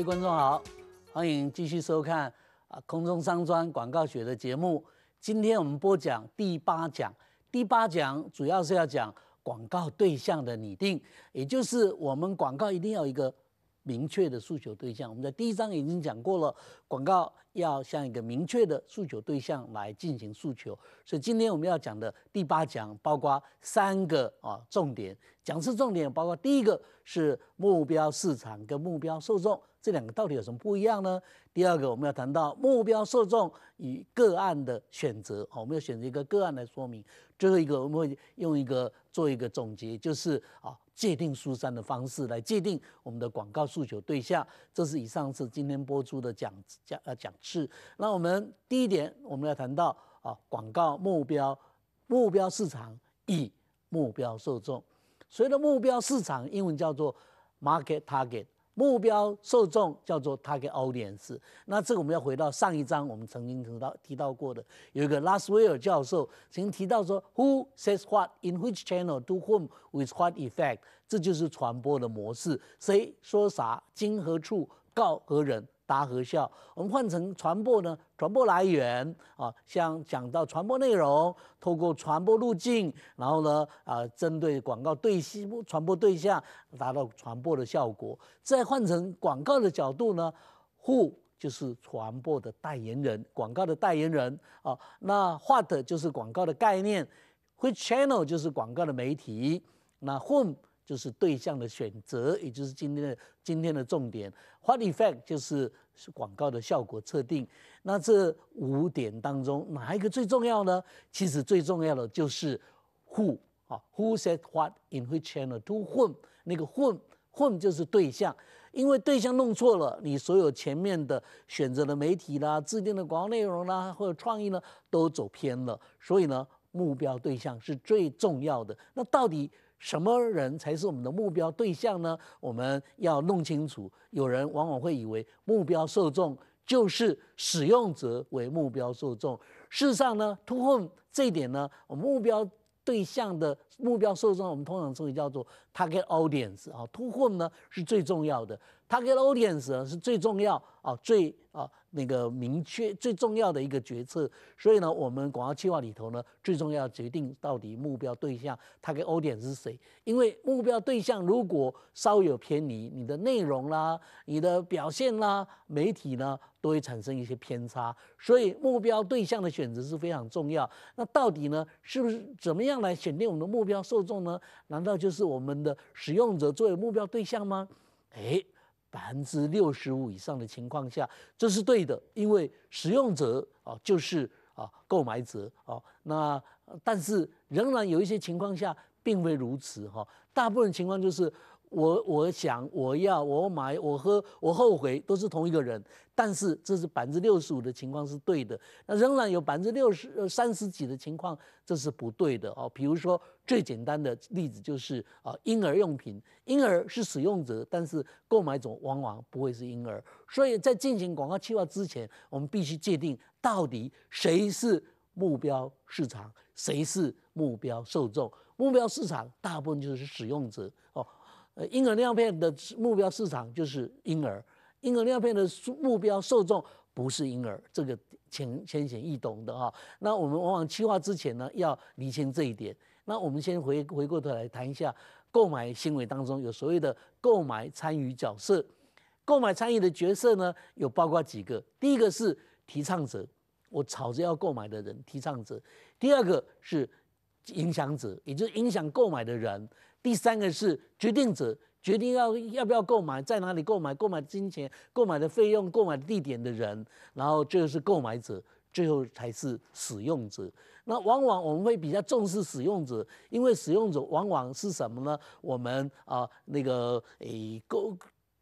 各位观众好，欢迎继续收看啊空中商专广告学的节目。今天我们播讲第八讲，第八讲主要是要讲广告对象的拟定，也就是我们广告一定要一个明确的诉求对象。我们在第一章已经讲过了，广告要向一个明确的诉求对象来进行诉求。所以今天我们要讲的第八讲包括三个啊重点，讲是重点包括第一个是目标市场跟目标受众。这两个到底有什么不一样呢？第二个，我们要谈到目标受众与个案的选择。好，我们要选择一个个案来说明。最后一个，我们会用一个做一个总结，就是啊，界定书三的方式来界定我们的广告诉求对象。这是以上是今天播出的讲讲呃讲次。那我们第一点，我们要谈到啊，广告目标、目标市场与目标受众。所谓的目标市场，英文叫做 market target。目标受众叫做 target audience，那这个我们要回到上一章，我们曾经提到提到过的，有一个拉斯威尔教授曾经提到说，Who says what in which channel to whom with what effect，这就是传播的模式，谁说啥经何处告何人。达和效？我们换成传播呢？传播来源啊，像讲到传播内容，透过传播路径，然后呢，啊，针对广告对部传播对象，达到传播的效果。再换成广告的角度呢？Who 就是传播的代言人，广告的代言人啊。那 What 就是广告的概念，Which channel 就是广告的媒体，那 Who。m 就是对象的选择，也就是今天的今天的重点。What effect 就是是广告的效果测定。那这五点当中，哪一个最重要呢？其实最重要的就是 who 啊，who said what in which channel to whom 那个 whom whom 就是对象，因为对象弄错了，你所有前面的选择的媒体啦、制定的广告内容啦或者创意呢，都走偏了。所以呢，目标对象是最重要的。那到底？什么人才是我们的目标对象呢？我们要弄清楚。有人往往会以为目标受众就是使用者为目标受众，事实上呢突 o 这一点呢，我们目标对象的。目标受众，我们通常称为叫做 target audience 啊，突破呢是最重要的 target audience 呢是最重要啊最啊那个明确最重要的一个决策。所以呢，我们广告计划里头呢，最重要决定到底目标对象 target audience 是谁。因为目标对象如果稍有偏离，你的内容啦、你的表现啦、媒体呢，都会产生一些偏差。所以目标对象的选择是非常重要。那到底呢，是不是怎么样来选定我们的目？要标受众呢？难道就是我们的使用者作为目标对象吗？诶，百分之六十五以上的情况下，这是对的，因为使用者啊就是啊购买者啊。那但是仍然有一些情况下并非如此哈。大部分情况就是。我我想我要我买我喝我后悔都是同一个人，但是这是百分之六十五的情况是对的，那仍然有百分之六十三十几的情况这是不对的哦。比如说最简单的例子就是啊婴儿用品，婴儿是使用者，但是购买者往往不会是婴儿，所以在进行广告计划之前，我们必须界定到底谁是目标市场，谁是目标受众。目标市场大部分就是使用者哦。呃，婴儿尿片的目标市场就是婴儿，婴儿尿片的目标受众不是婴儿，这个浅浅显易懂的哈。那我们往往企划之前呢，要厘清这一点。那我们先回回过头来谈一下购买行为当中有所谓的购买参与角色，购买参与的角色呢，有包括几个，第一个是提倡者，我吵着要购买的人，提倡者；第二个是影响者，也就是影响购买的人。第三个是决定者，决定要要不要购买，在哪里购买，购买金钱，购买的费用，购买地点的人，然后就是购买者，最后才是使用者。那往往我们会比较重视使用者，因为使用者往往是什么呢？我们啊那个诶购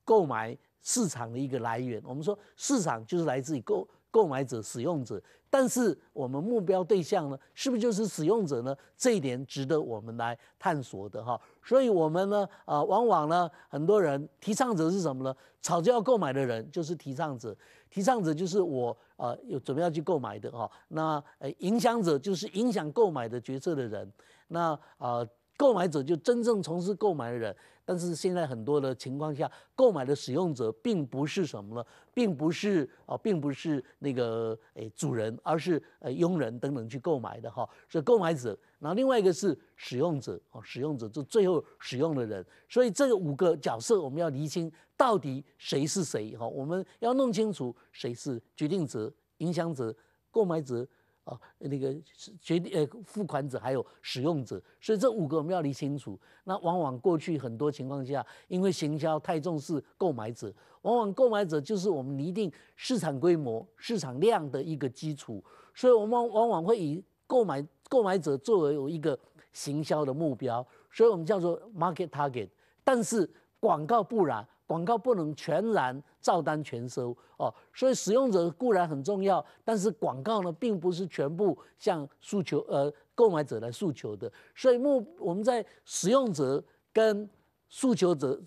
购买市场的一个来源，我们说市场就是来自于购购买者使用者。但是我们目标对象呢，是不是就是使用者呢？这一点值得我们来探索的哈。所以，我们呢，呃，往往呢，很多人提倡者是什么呢？吵着要购买的人就是提倡者，提倡者就是我，呃，有准备要去购买的哈。那，诶，影响者就是影响购买的决策的人。那，啊。购买者就真正从事购买的人，但是现在很多的情况下，购买的使用者并不是什么呢？并不是啊，并不是那个诶主人，而是呃佣人等等去购买的哈。所以购买者，然后另外一个是使用者，使用者就最后使用的人。所以这五个角色我们要厘清到底谁是谁哈，我们要弄清楚谁是决定者、影响者、购买者。啊，那个决定呃，付款者还有使用者，所以这五个我们要理清楚。那往往过去很多情况下，因为行销太重视购买者，往往购买者就是我们拟定市场规模、市场量的一个基础，所以我们往往会以购买购买者作为一个行销的目标，所以我们叫做 market target。但是广告不然。广告不能全然照单全收哦，所以使用者固然很重要，但是广告呢，并不是全部向诉求呃购买者来诉求的。所以目我们在使用者跟诉求者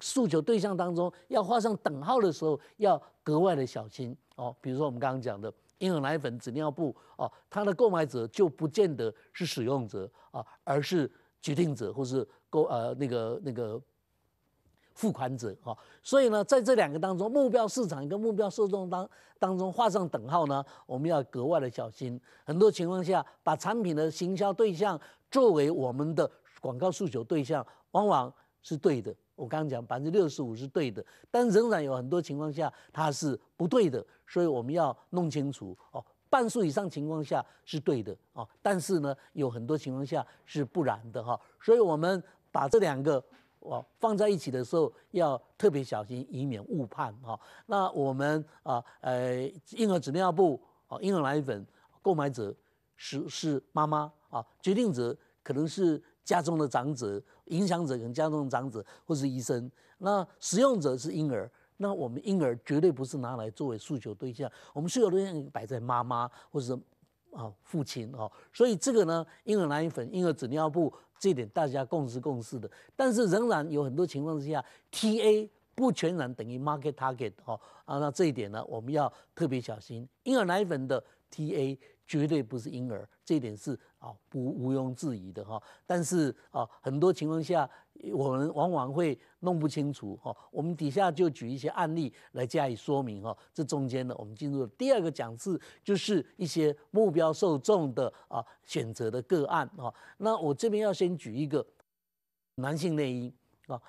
诉求对象当中，要画上等号的时候，要格外的小心哦。比如说我们刚刚讲的婴儿奶粉、纸尿布哦，它的购买者就不见得是使用者啊，而是决定者或是购呃那个那个。付款者，哈，所以呢，在这两个当中，目标市场跟目标受众当当中画上等号呢，我们要格外的小心。很多情况下，把产品的行销对象作为我们的广告诉求对象，往往是对的。我刚刚讲百分之六十五是对的，但仍然有很多情况下它是不对的。所以我们要弄清楚，哦，半数以上情况下是对的，哦，但是呢，有很多情况下是不然的，哈。所以，我们把这两个。哦，放在一起的时候要特别小心，以免误判哈。那我们啊，呃，婴儿纸尿布、哦，婴儿奶粉，购买者是是妈妈啊，决定者可能是家中的长者，影响者可能家中的长者或是医生。那使用者是婴儿，那我们婴儿绝对不是拿来作为诉求对象，我们诉求对象摆在妈妈或者是。啊，父亲哦，所以这个呢，婴儿奶粉、婴儿纸尿布，这点大家共识共识的。但是仍然有很多情况之下，TA 不全然等于 market target 哦啊，那这一点呢，我们要特别小心。婴儿奶粉的。T A 绝对不是婴儿，这一点是啊不毋庸置疑的哈。但是啊，很多情况下我们往往会弄不清楚哈。我们底下就举一些案例来加以说明哈。这中间呢，我们进入了第二个讲次，就是一些目标受众的啊选择的个案啊。那我这边要先举一个男性内衣啊。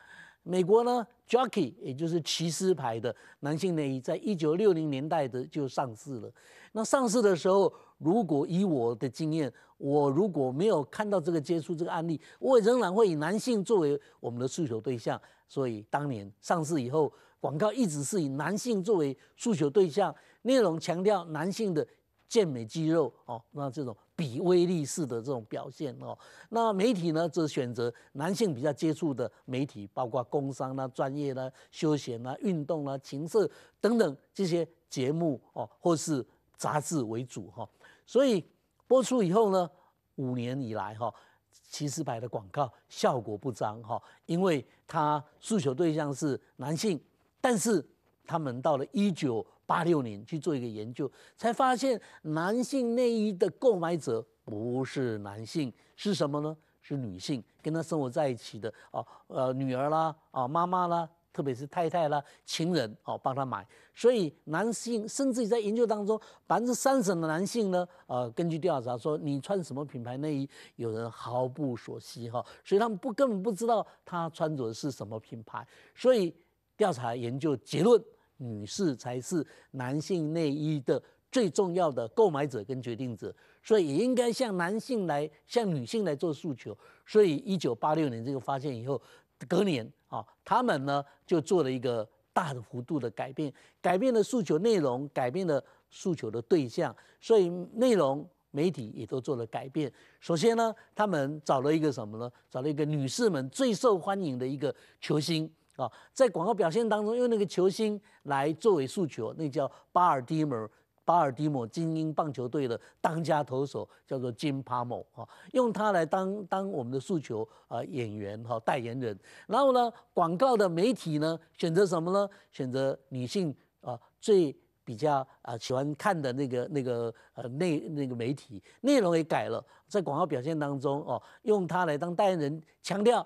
美国呢，Jockey 也就是骑士牌的男性内衣，在一九六零年代的就上市了。那上市的时候，如果以我的经验，我如果没有看到这个接触这个案例，我仍然会以男性作为我们的诉求对象。所以当年上市以后，广告一直是以男性作为诉求对象，内容强调男性的健美肌肉哦，那这种。比威力式的这种表现哦，那媒体呢则选择男性比较接触的媒体，包括工商啦、专业啦、休闲啦、运动啦、情色等等这些节目哦，或是杂志为主哈。所以播出以后呢，五年以来哈，其士牌的广告效果不彰哈，因为他诉求对象是男性，但是他们到了一九。八六年去做一个研究，才发现男性内衣的购买者不是男性，是什么呢？是女性跟他生活在一起的哦，呃，女儿啦，啊，妈妈啦，特别是太太啦，情人哦，帮他买。所以男性甚至在研究当中，百分之三十的男性呢，呃，根据调查说，你穿什么品牌内衣，有人毫不所惜哈，所以他们不根本不知道他穿着的是什么品牌。所以调查研究结论。女士才是男性内衣的最重要的购买者跟决定者，所以也应该向男性来向女性来做诉求。所以，一九八六年这个发现以后，隔年啊，他们呢就做了一个大幅度的改变，改变了诉求内容，改变了诉求的对象，所以内容媒体也都做了改变。首先呢，他们找了一个什么呢？找了一个女士们最受欢迎的一个球星。啊，在广告表现当中，用那个球星来作为诉求，那叫巴尔的摩，巴尔的摩精英棒球队的当家投手叫做金帕姆啊，用他来当当我们的诉求啊演员哈代言人，然后呢，广告的媒体呢选择什么呢？选择女性啊最比较啊喜欢看的那个那个呃内那个媒体内容也改了，在广告表现当中哦，用他来当代言人，强调。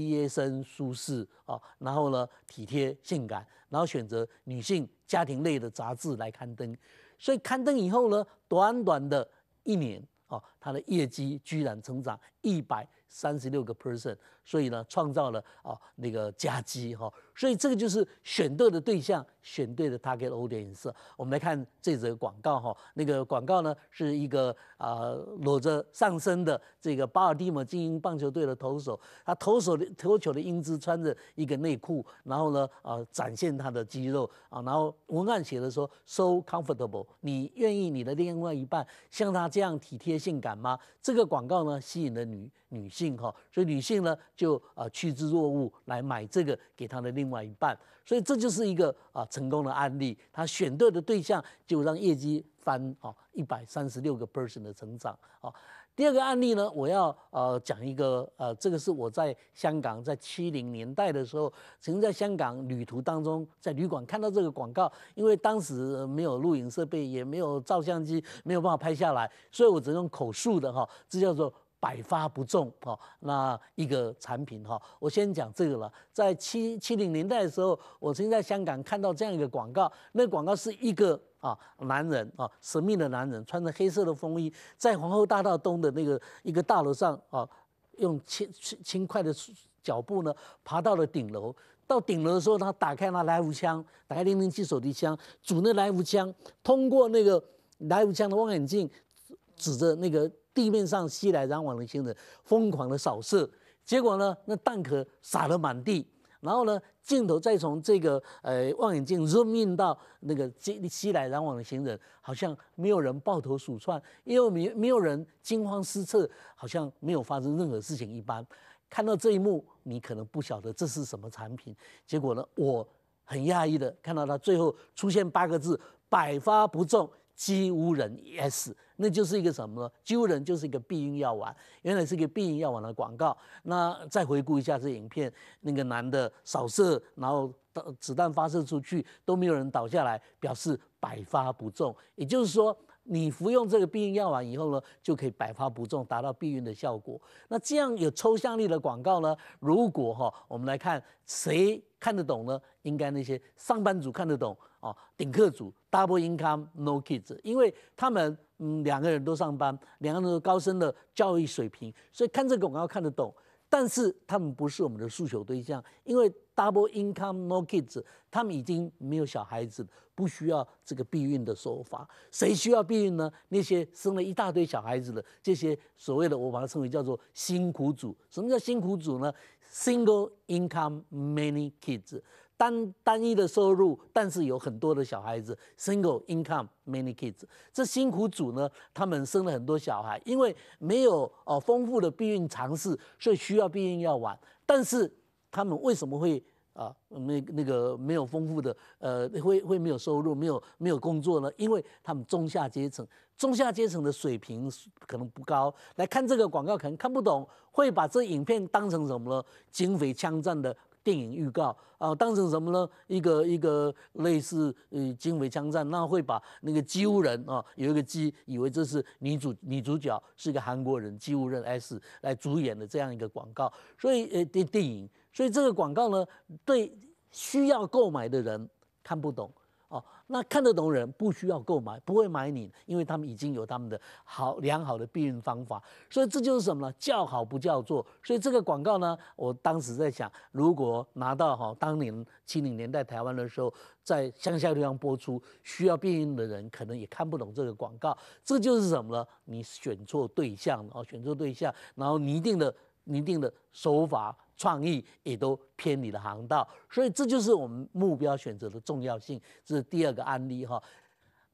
贴身舒适啊，然后呢体贴性感，然后选择女性家庭类的杂志来刊登，所以刊登以后呢，短短的一年啊，他的业绩居然成长一百三十六个 percent，所以呢创造了啊那个佳绩哈。所以这个就是选对的对象，选对的他给欧点颜色。我们来看这则广告哈，那个广告呢是一个啊裸着上身的这个巴尔的摩精英棒球队的投手，他投手的投球的英姿，穿着一个内裤，然后呢啊展现他的肌肉啊，然后文案写的说 so comfortable，你愿意你的另外一半像他这样体贴性感吗？这个广告呢吸引了女女性哈，所以女性呢就啊趋之若鹜来买这个给她的另。另外一半，所以这就是一个啊成功的案例。他选对的对象，就让业绩翻啊一百三十六个 percent 的成长。好，第二个案例呢，我要呃讲一个呃，这个是我在香港在七零年代的时候，曾经在香港旅途当中，在旅馆看到这个广告。因为当时没有录影设备，也没有照相机，没有办法拍下来，所以我只能用口述的哈。这叫做。百发不中，哈，那一个产品哈，我先讲这个了。在七七零年代的时候，我曾经在香港看到这样一个广告，那广告是一个啊男人啊，神秘的男人，穿着黑色的风衣，在皇后大道东的那个一个大楼上啊，用轻轻快的脚步呢，爬到了顶楼。到顶楼的时候，他打开那来福枪，打开零零七手提枪，主那来福枪通过那个来福枪的望远镜，指着那个。地面上熙来攘往的行人疯狂的扫射，结果呢，那弹壳撒了满地。然后呢，镜头再从这个呃望远镜 zoom 到那个街熙来攘往的行人，好像没有人抱头鼠窜，也有没没有人惊慌失措，好像没有发生任何事情一般。看到这一幕，你可能不晓得这是什么产品。结果呢，我很讶异的看到他最后出现八个字：百发不中。无人 S，那就是一个什么呢？无人就是一个避孕药丸，原来是一个避孕药丸的广告。那再回顾一下这影片，那个男的扫射，然后子弹发射出去都没有人倒下来，表示百发不中。也就是说，你服用这个避孕药丸以后呢，就可以百发不中，达到避孕的效果。那这样有抽象力的广告呢？如果哈，我们来看谁看得懂呢？应该那些上班族看得懂。哦，顶客组，double income no kids，因为他们两个人都上班，两个人都高深的教育水平，所以看这个广告看得懂。但是他们不是我们的诉求对象，因为 double income no kids，他们已经没有小孩子，不需要这个避孕的手法。谁需要避孕呢？那些生了一大堆小孩子的这些所谓的，我把它称为叫做辛苦组。什么叫辛苦组呢？single income many kids。单单一的收入，但是有很多的小孩子，single income many kids。这辛苦主呢，他们生了很多小孩，因为没有哦丰富的避孕尝试，所以需要避孕药丸。但是他们为什么会啊那那个没有丰富的呃会会没有收入，没有没有工作呢？因为他们中下阶层，中下阶层的水平可能不高。来看这个广告可能看不懂，会把这影片当成什么呢？警匪枪战的。电影预告啊，当成什么呢？一个一个类似呃惊为枪战，那会把那个基乌人啊，有一个基以为这是女主女主角是一个韩国人基乌人 S 来主演的这样一个广告，所以呃电电影，所以这个广告呢，对需要购买的人看不懂。那看得懂人不需要购买，不会买你，因为他们已经有他们的好良好的避孕方法，所以这就是什么呢？叫好不叫座。所以这个广告呢，我当时在想，如果拿到哈当年七零年代台湾的时候，在乡下地方播出，需要避孕的人可能也看不懂这个广告，这就是什么呢？你选错对象哦，选错对象，然后你一定的。一定的手法创意也都偏离了航道，所以这就是我们目标选择的重要性。这是第二个案例哈。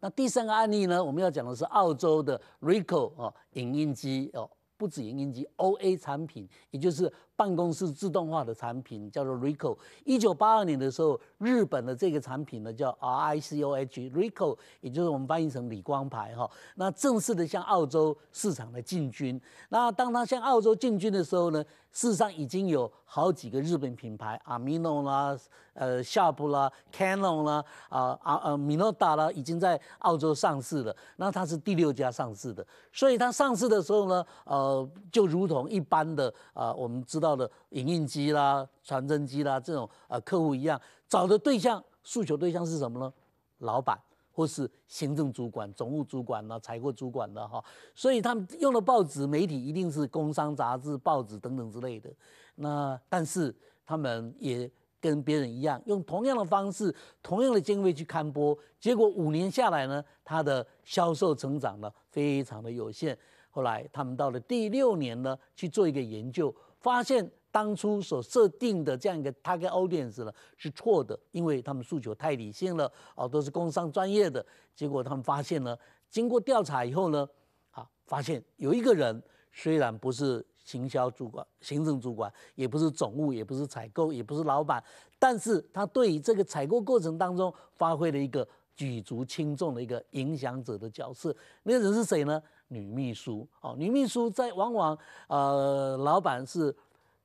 那第三个案例呢？我们要讲的是澳洲的 Rico 哦，影音机哦，不止影音机，OA 产品，也就是。办公室自动化的产品叫做 r i c o 一九八二年的时候，日本的这个产品呢叫 r i c o h r i c o 也就是我们翻译成理光牌哈。那正式的向澳洲市场的进军。那当他向澳洲进军的时候呢，事实上已经有好几个日本品牌，Amino 啦，呃 Sharp 啦，Canon 啦，啊啊米诺达啦，已经在澳洲上市了。那它是第六家上市的，所以它上市的时候呢，呃，就如同一般的啊，我们知道。到的影印机啦、传真机啦，这种呃客户一样找的对象诉求对象是什么呢？老板或是行政主管、总务主管呐、采购主管的哈，所以他们用的报纸媒体一定是工商杂志、报纸等等之类的。那但是他们也跟别人一样，用同样的方式、同样的经费去看播，结果五年下来呢，他的销售成长呢非常的有限。后来他们到了第六年呢，去做一个研究。发现当初所设定的这样一个 target audience 了是错的，因为他们诉求太理性了，啊，都是工商专业的。结果他们发现呢，经过调查以后呢，啊，发现有一个人虽然不是行销主管、行政主管，也不是总务，也不是采购，也不是老板，但是他对于这个采购过程当中发挥了一个举足轻重的一个影响者的角色。那个人是谁呢？女秘书哦，女秘书在往往呃，老板是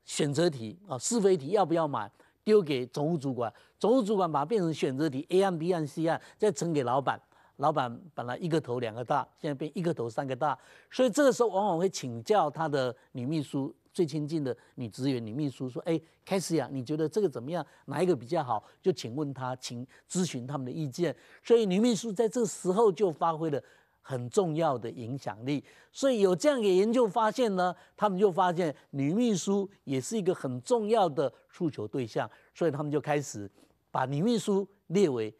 选择题啊，是非题要不要买，丢给总务主管，总务主管把它变成选择题 A 案 B 案 C 案，再呈给老板，老板本来一个头两个大，现在变一个头三个大，所以这个时候往往会请教他的女秘书最亲近的女职员女秘书说，哎，凯西啊，你觉得这个怎么样？哪一个比较好？就请问他，请咨询他们的意见，所以女秘书在这时候就发挥了。很重要的影响力，所以有这样一个研究发现呢，他们就发现女秘书也是一个很重要的诉求对象，所以他们就开始把女秘书列为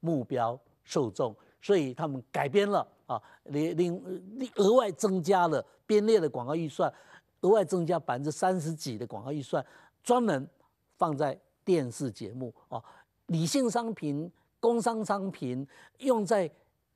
目标受众，所以他们改编了啊，另另额外增加了编列的广告预算，额外增加百分之三十几的广告预算，专门放在电视节目啊，理性商品、工商商品用在。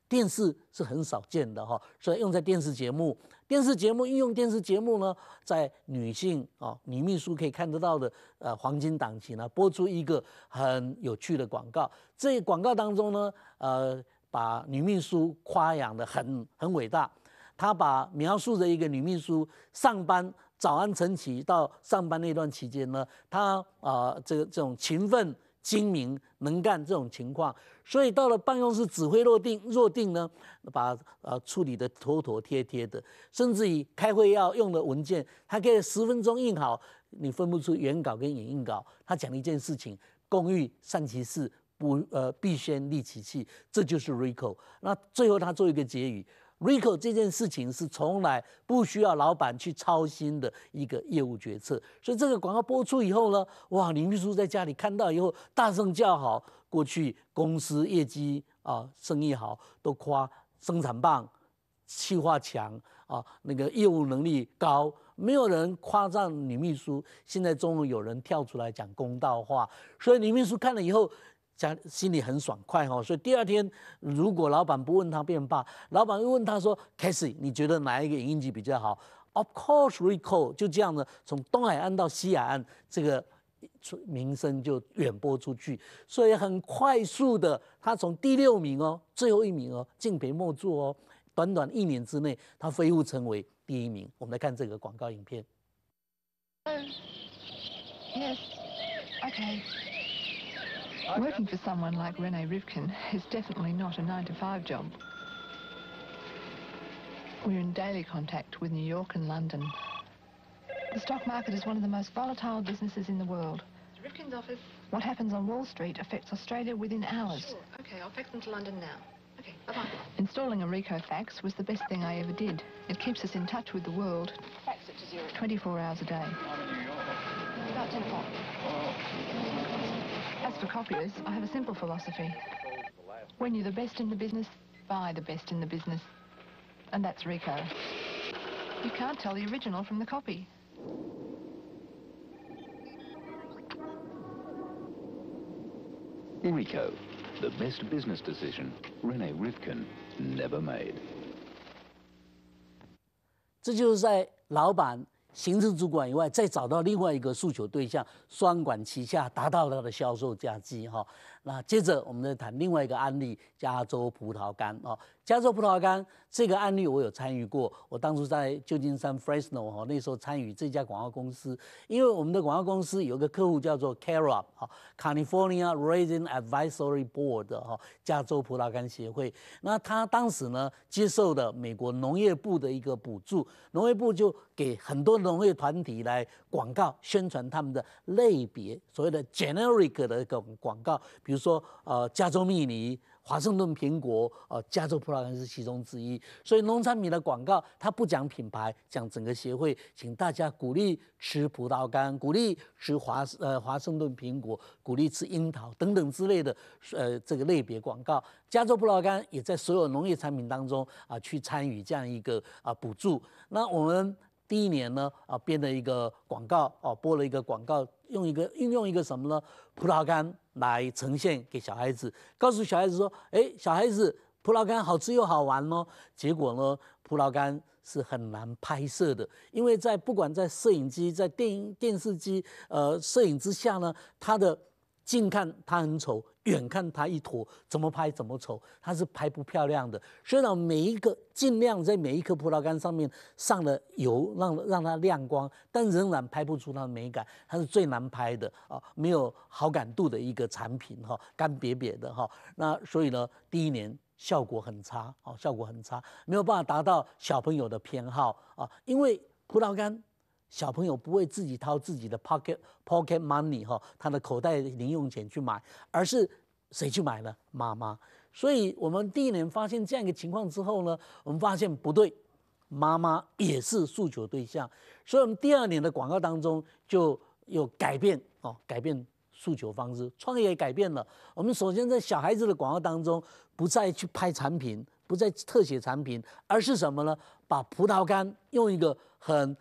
电视是很少见的哈，所以用在电视节目。电视节目运用电视节目呢，在女性啊女秘书可以看得到的呃黄金档期呢，播出一个很有趣的广告。这广告当中呢，呃，把女秘书夸扬的很很伟大。她把描述的一个女秘书上班早安晨起到上班那段期间呢，她啊这个这种勤奋。精明能干这种情况，所以到了办公室指挥若定若定呢，把呃处理的妥妥帖帖的，甚至于开会要用的文件，他可以十分钟印好，你分不出原稿跟影印稿。他讲了一件事情：，工欲善其事，不呃必先利其器。这就是 r i c o 那最后他做一个结语。r i c o 这件事情是从来不需要老板去操心的一个业务决策，所以这个广告播出以后呢，哇，李秘书在家里看到以后大声叫好。过去公司业绩啊，生意好都夸生产棒，气划强啊，那个业务能力高，没有人夸赞女秘书，现在终于有人跳出来讲公道话，所以李秘书看了以后。家心里很爽快哈，所以第二天如果老板不问他便罢，老板又问他说：“Casey，你觉得哪一个影印机比较好？”Of course, r i c o l 就这样的，从东海岸到西海岸，这个名声就远播出去。所以很快速的，他从第六名哦，最后一名哦，敬陪莫做哦，短短一年之内，他飞速成为第一名。我们来看这个广告影片。Working for someone like Rene Rivkin is definitely not a 9-to-5 job. We're in daily contact with New York and London. The stock market is one of the most volatile businesses in the world. Rivkin's office. What happens on Wall Street affects Australia within hours. Sure. Okay, I'll fax them to London now. Okay, bye-bye. Installing a RICO fax was the best thing I ever did. It keeps us in touch with the world. Fax it to zero. 24 hours a day. I'm in New York. About 10 o'clock. Oh. As for copiers, I have a simple philosophy. When you're the best in the business, buy the best in the business. And that's Rico. You can't tell the original from the copy. Rico, the best business decision Rene Rivkin never made. 这就是在老板行政主管以外，再找到另外一个诉求对象，双管齐下，达到他的销售佳绩，哈。那接着我们再谈另外一个案例，加州葡萄干哦。加州葡萄干这个案例我有参与过。我当初在旧金山 Fresno 哈，那时候参与这家广告公司，因为我们的广告公司有个客户叫做 c a r a b 哈，California Raisin Advisory Board 哈，加州葡萄干协会。那他当时呢，接受了美国农业部的一个补助，农业部就给很多农业团体来广告宣传他们的类别，所谓的 generic 的一个广告，比如。比如说，呃，加州蜜梨、华盛顿苹果，呃，加州葡萄干是其中之一。所以，农产品的广告它不讲品牌，讲整个协会，请大家鼓励吃葡萄干，鼓励吃华呃华盛顿苹果，鼓励吃樱桃等等之类的，呃，这个类别广告。加州葡萄干也在所有农业产品当中啊，去参与这样一个啊补助。那我们。第一年呢，啊编了一个广告，啊播了一个广告，用一个运用一个什么呢？葡萄干来呈现给小孩子，告诉小孩子说，哎，小孩子葡萄干好吃又好玩哦。结果呢，葡萄干是很难拍摄的，因为在不管在摄影机在电影电视机呃摄影之下呢，它的。近看它很丑，远看它一坨，怎么拍怎么丑，它是拍不漂亮的。虽然每一个尽量在每一颗葡萄干上面上了油，让让它亮光，但仍然拍不出它的美感。它是最难拍的啊，没有好感度的一个产品哈，干瘪瘪的哈。那所以呢，第一年效果很差啊，效果很差，没有办法达到小朋友的偏好啊，因为葡萄干。小朋友不会自己掏自己的 pocket pocket money 哈，他的口袋零用钱去买，而是谁去买了？妈妈。所以，我们第一年发现这样一个情况之后呢，我们发现不对，妈妈也是诉求对象。所以我们第二年的广告当中就有改变哦，改变诉求方式，创业也改变了。我们首先在小孩子的广告当中不再去拍产品，不再特写产品，而是什么呢？把葡萄干用一个很。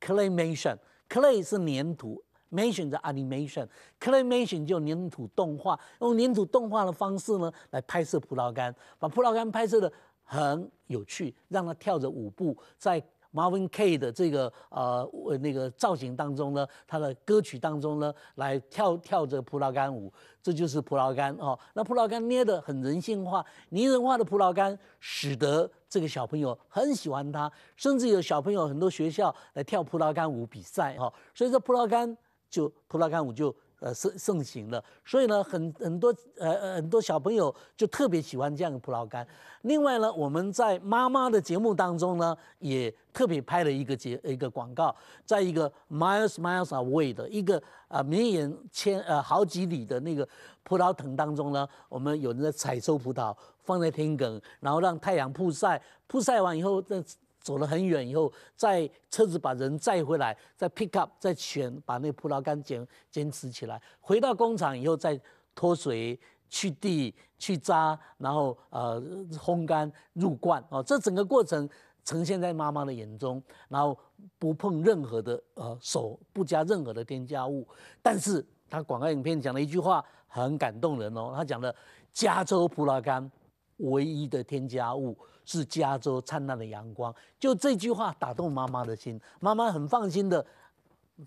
claymation clay 是粘土 mation 叫 animation claymation 就粘土动画用粘土动画的方式呢来拍摄葡萄干把葡萄干拍摄的很有趣让它跳着舞步在 Marvin g 的这个呃那个造型当中呢，他的歌曲当中呢，来跳跳着葡萄干舞，这就是葡萄干哦。那葡萄干捏得很人性化，拟人化的葡萄干使得这个小朋友很喜欢它，甚至有小朋友很多学校来跳葡萄干舞比赛哦。所以说，葡萄干就葡萄干舞就。呃，盛盛行了，所以呢，很很多呃很多小朋友就特别喜欢这样的葡萄干。另外呢，我们在妈妈的节目当中呢，也特别拍了一个节一个广告，在一个 miles miles away 的一个呃绵延千呃好几里的那个葡萄藤当中呢，我们有人在采收葡萄，放在田埂，然后让太阳曝晒，曝晒完以后再。走了很远以后，再车子把人载回来，再 pick up，再选把那葡萄干捡捡拾起来，回到工厂以后再脱水、去蒂、去渣，然后呃烘干入罐啊。这整个过程呈现在妈妈的眼中，然后不碰任何的呃手，不加任何的添加物。但是他广告影片讲了一句话，很感动人哦。他讲了加州葡萄干唯一的添加物。是加州灿烂的阳光，就这句话打动妈妈的心，妈妈很放心的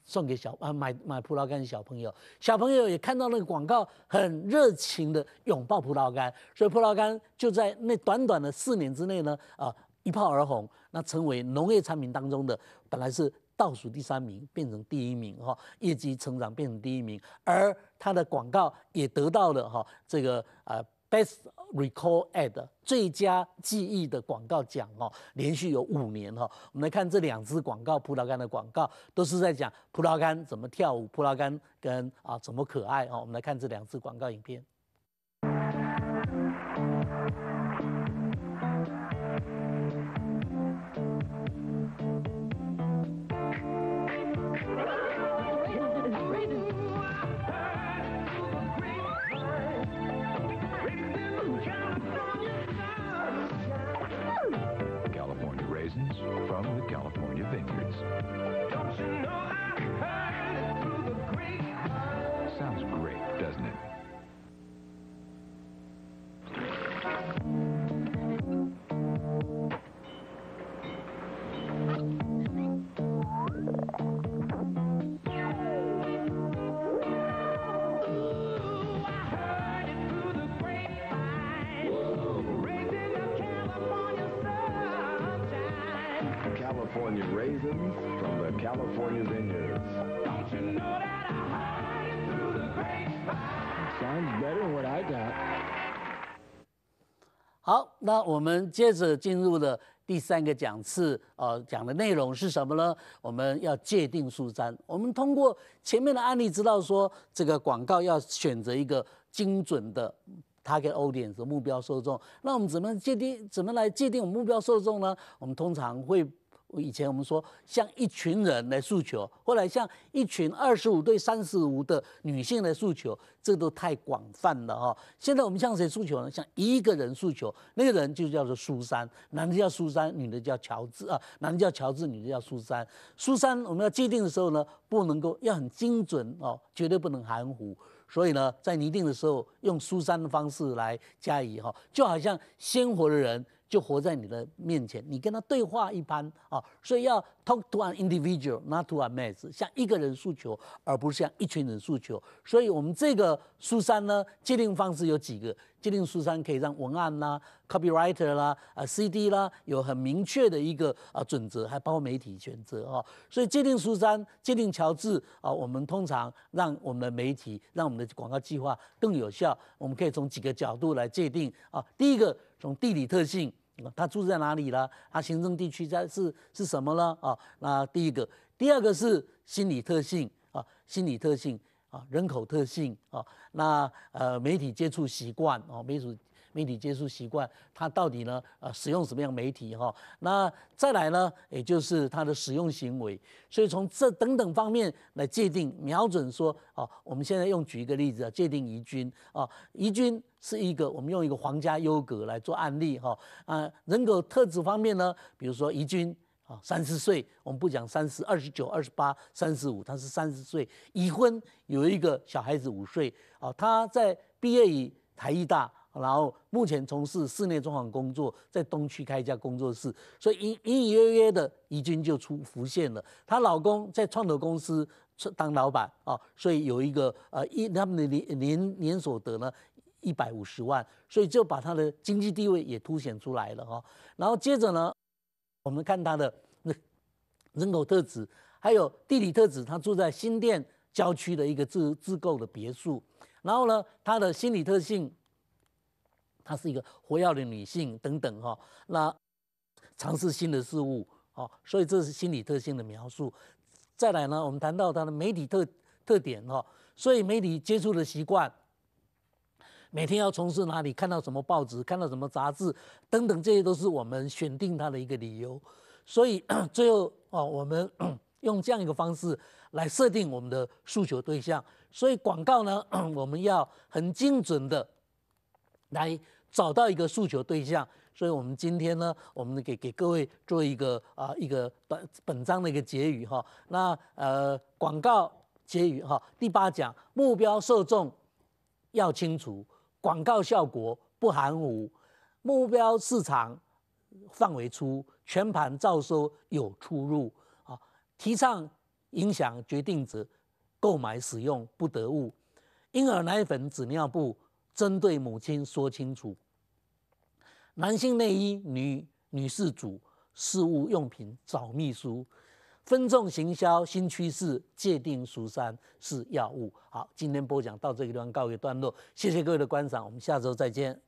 送给小啊买买葡萄干的小朋友，小朋友也看到那个广告，很热情的拥抱葡萄干，所以葡萄干就在那短短的四年之内呢，啊一炮而红，那成为农业产品当中的本来是倒数第三名变成第一名哈，业绩成长变成第一名，而它的广告也得到了哈这个啊 best。Recall Ad 最佳记忆的广告奖哦，连续有五年哈。我们来看这两支广告，葡萄干的广告都是在讲葡萄干怎么跳舞，葡萄干跟啊怎么可爱哦。我们来看这两支广告影片。好，那我们接着进入的第三个讲次，呃，讲的内容是什么呢？我们要界定数三。我们通过前面的案例知道，说这个广告要选择一个精准的 target audience 目标受众。那我们怎么界定？怎么来界定目标受众呢？我们通常会。以前我们说向一群人来诉求，后来向一群二十五对三十五的女性来诉求，这都太广泛了哈。现在我们向谁诉求呢？向一个人诉求，那个人就叫做苏珊，男的叫苏珊，女的叫乔治啊，男的叫乔治，女的叫苏珊。苏珊，我们要界定的时候呢，不能够要很精准哦，绝对不能含糊。所以呢，在拟定的时候，用苏珊的方式来加以哈，就好像鲜活的人。就活在你的面前，你跟他对话一般啊，所以要 talk to an individual，not to a mass，像一个人诉求，而不是像一群人诉求。所以，我们这个苏珊呢，界定方式有几个界定苏珊可以让文案啦、copywriter 啦、啊 CD 啦，有很明确的一个啊准则，还包括媒体选择啊。所以，界定苏珊、界定乔治啊，我们通常让我们的媒体、让我们的广告计划更有效。我们可以从几个角度来界定啊，第一个从地理特性。他住在哪里了？他行政地区在是是什么呢？啊，那第一个，第二个是心理特性啊，心理特性啊，人口特性啊，那呃媒体接触习惯啊，媒体。媒体接触习惯，他到底呢？呃，使用什么样媒体？哈，那再来呢？也就是他的使用行为。所以从这等等方面来界定，瞄准说，哦，我们现在用举一个例子，啊，界定移君啊，移君是一个，我们用一个皇家优格来做案例。哈，啊，人口特质方面呢，比如说移君。啊，三十岁，我们不讲三十，二十九、二十八、三十五，他是三十岁，已婚，有一个小孩子五岁，啊，他在毕业于台艺大。然后目前从事室内装潢工作，在东区开一家工作室，所以隐隐约约的已经就出浮现了。她老公在创投公司当老板啊，所以有一个呃一他们的年年年所得呢一百五十万，所以就把她的经济地位也凸显出来了哈。然后接着呢，我们看她的那人口特质，还有地理特质，她住在新店郊区的一个自自购的别墅。然后呢，他的心理特性。她是一个活跃的女性，等等哈。那尝试新的事物，哦，所以这是心理特性的描述。再来呢，我们谈到她的媒体特特点哈，所以媒体接触的习惯，每天要从事哪里，看到什么报纸，看到什么杂志，等等，这些都是我们选定她的一个理由。所以 最后哦，我们 用这样一个方式来设定我们的诉求对象。所以广告呢，我们要很精准的。来找到一个诉求对象，所以我们今天呢，我们给给各位做一个啊一个短本章的一个结语哈。那呃广告结语哈，第八讲目标受众要清楚，广告效果不含糊，目标市场范围出，全盘照收有出入啊。提倡影响决定者购买使用不得误，婴儿奶粉纸尿布。针对母亲说清楚。男性内衣女女士组事务用品找秘书，分众行销新趋势界定熟三是药物。好，今天播讲到这个地方告一段落，谢谢各位的观赏，我们下周再见。